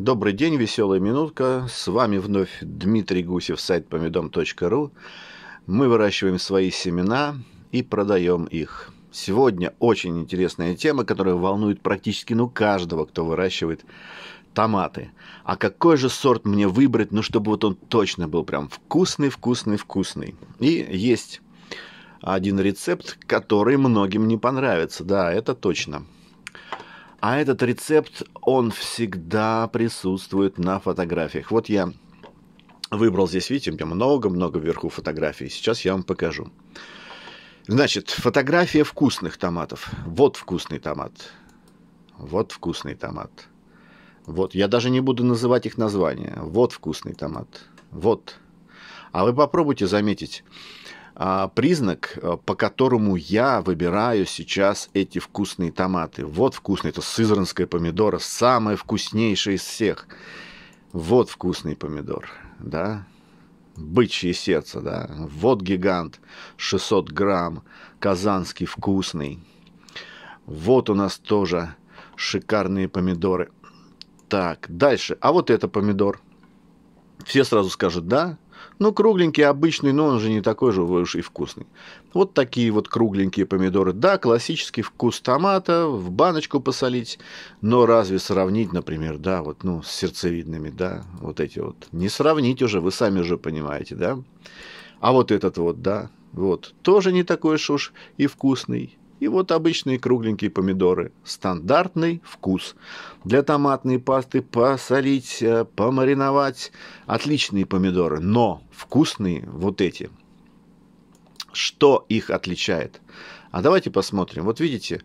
Добрый день, веселая минутка. С вами вновь Дмитрий Гусев, сайт помидом.ру. Мы выращиваем свои семена и продаем их. Сегодня очень интересная тема, которая волнует практически ну каждого, кто выращивает томаты. А какой же сорт мне выбрать, ну чтобы вот он точно был прям вкусный, вкусный, вкусный. И есть один рецепт, который многим не понравится. Да, это точно. А этот рецепт, он всегда присутствует на фотографиях. Вот я выбрал здесь, видите, у меня много-много вверху фотографий. Сейчас я вам покажу. Значит, фотография вкусных томатов. Вот вкусный томат. Вот вкусный томат. Вот, я даже не буду называть их названия. Вот вкусный томат. Вот. А вы попробуйте заметить а, признак, э, по которому я выбираю сейчас эти вкусные томаты. Вот вкусный, это сызранское помидора, самое вкуснейшее из всех. Вот вкусный помидор, да, бычье сердце, да, вот гигант, 600 грамм, казанский вкусный. Вот у нас тоже шикарные помидоры. Так, дальше. А вот это помидор. Все сразу скажут, да, ну, кругленький обычный, но он же не такой же уж и вкусный. Вот такие вот кругленькие помидоры. Да, классический вкус томата, в баночку посолить, но разве сравнить, например, да, вот, ну, с сердцевидными, да, вот эти вот. Не сравнить уже, вы сами уже понимаете, да. А вот этот вот, да, вот, тоже не такой уж и вкусный. И вот обычные кругленькие помидоры. Стандартный вкус. Для томатной пасты посолить, э, помариновать. Отличные помидоры. Но вкусные вот эти. Что их отличает? А давайте посмотрим. Вот видите,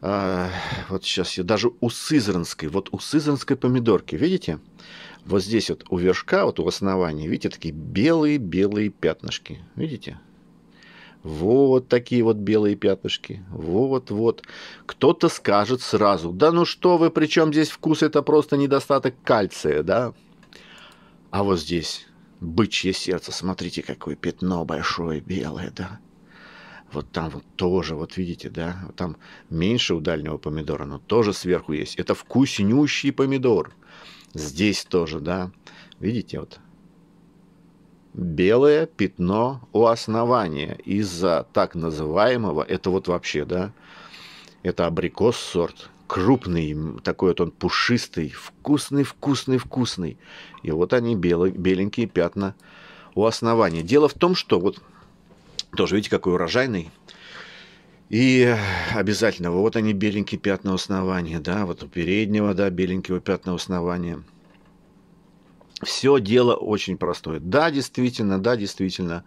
а, вот сейчас я даже у сызранской, вот у сызранской помидорки, видите? Вот здесь вот у вершка, вот у основания, видите, такие белые-белые пятнышки. Видите? Вот такие вот белые пятнышки. Вот-вот. Кто-то скажет сразу, да ну что вы, причем здесь вкус, это просто недостаток кальция, да? А вот здесь Бычье сердце, смотрите, какое пятно большое, белое, да. Вот там вот тоже, вот видите, да, там меньше у дальнего помидора, но тоже сверху есть. Это вкуснющий помидор. Здесь тоже, да. Видите, вот белое пятно у основания из-за так называемого, это вот вообще, да, это абрикос сорт, крупный, такой вот он пушистый, вкусный, вкусный, вкусный. И вот они белые, беленькие пятна у основания. Дело в том, что вот тоже, видите, какой урожайный. И обязательно, вот они беленькие пятна основания, да, вот у переднего, да, беленького пятна основания. Все дело очень простое. Да, действительно, да, действительно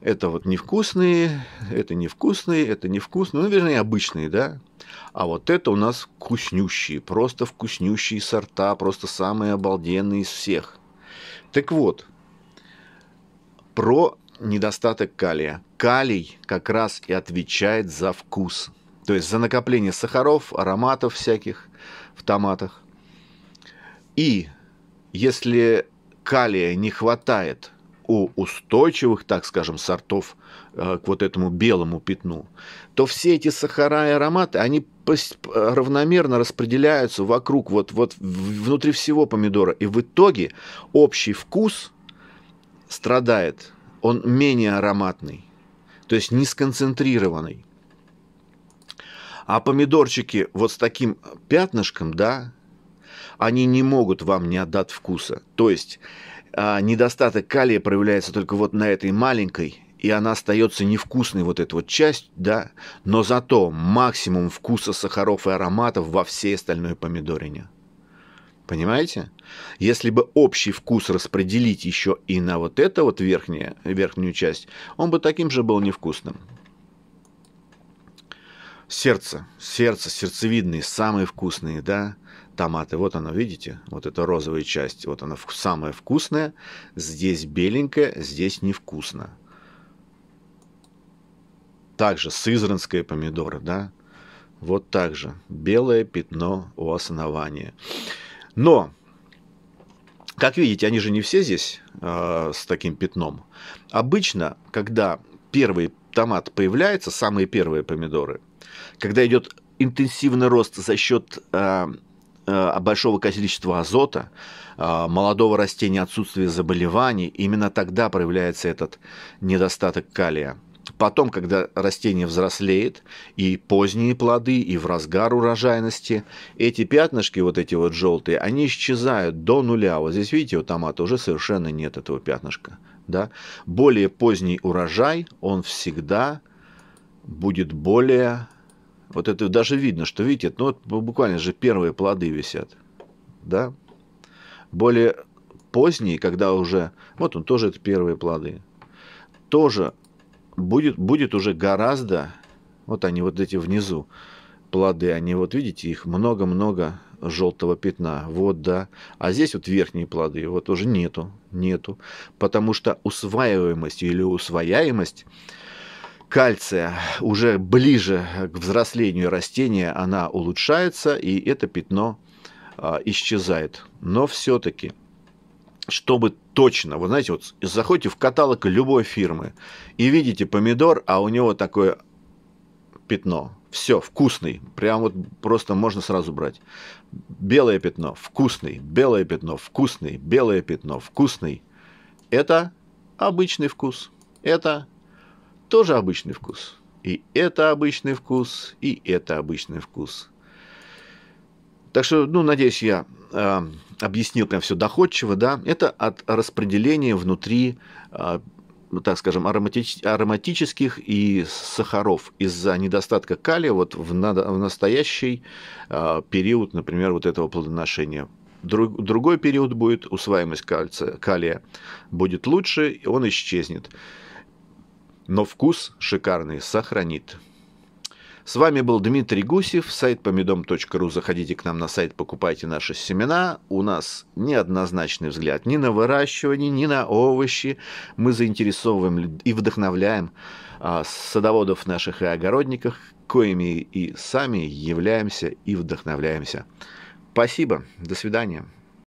это вот невкусные, это невкусные, это невкусные, ну, вернее, обычные, да. А вот это у нас вкуснющие, просто вкуснющие сорта, просто самые обалденные из всех. Так вот, про недостаток калия. Калий как раз и отвечает за вкус, то есть за накопление сахаров, ароматов всяких в томатах. И если калия не хватает – у устойчивых, так скажем, сортов э, к вот этому белому пятну, то все эти сахара и ароматы, они равномерно распределяются вокруг, вот, вот внутри всего помидора. И в итоге общий вкус страдает, он менее ароматный, то есть не сконцентрированный. А помидорчики вот с таким пятнышком, да, они не могут вам не отдать вкуса. То есть а, недостаток калия проявляется только вот на этой маленькой, и она остается невкусной, вот эта вот часть, да, но зато максимум вкуса сахаров и ароматов во всей остальной помидорине. Понимаете? Если бы общий вкус распределить еще и на вот это вот верхнее, верхнюю часть, он бы таким же был невкусным. Сердце, сердце, сердцевидные, самые вкусные, да томаты. Вот она видите? Вот эта розовая часть. Вот она самая вкусная. Здесь беленькая, здесь невкусно. Также сызранское помидоры, да? Вот так же. Белое пятно у основания. Но, как видите, они же не все здесь э, с таким пятном. Обычно, когда первый томат появляется, самые первые помидоры, когда идет интенсивный рост за счет э, Э, большого количества азота, э, молодого растения отсутствие заболеваний, именно тогда проявляется этот недостаток калия. Потом, когда растение взрослеет, и поздние плоды, и в разгар урожайности, эти пятнышки, вот эти вот желтые, они исчезают до нуля. Вот здесь, видите, у томата уже совершенно нет этого пятнышка. Да? Более поздний урожай, он всегда будет более вот это даже видно, что, видите, ну, вот буквально же первые плоды висят. Да? Более поздние, когда уже... Вот он тоже это первые плоды. Тоже будет, будет уже гораздо... Вот они вот эти внизу плоды, они вот, видите, их много-много желтого пятна. Вот, да. А здесь вот верхние плоды, вот уже нету, нету. Потому что усваиваемость или усвояемость – кальция уже ближе к взрослению растения, она улучшается, и это пятно а, исчезает. Но все-таки, чтобы точно, вы знаете, вот заходите в каталог любой фирмы и видите помидор, а у него такое пятно. Все, вкусный. Прям вот просто можно сразу брать. Белое пятно, вкусный, белое пятно, вкусный, белое пятно, вкусный. Это обычный вкус. Это тоже обычный вкус. И это обычный вкус, и это обычный вкус. Так что, ну, надеюсь, я э, объяснил прям все доходчиво, да. Это от распределения внутри, э, так скажем, ароматич, ароматических и сахаров из-за недостатка калия вот в, надо, в настоящий э, период, например, вот этого плодоношения. Друг, другой период будет, усваиваемость кальция, калия будет лучше, и он исчезнет но вкус шикарный сохранит. С вами был Дмитрий Гусев, сайт помидом.ру. Заходите к нам на сайт, покупайте наши семена. У нас неоднозначный взгляд ни на выращивание, ни на овощи. Мы заинтересовываем и вдохновляем а, садоводов наших и огородников, коими и сами являемся и вдохновляемся. Спасибо, до свидания.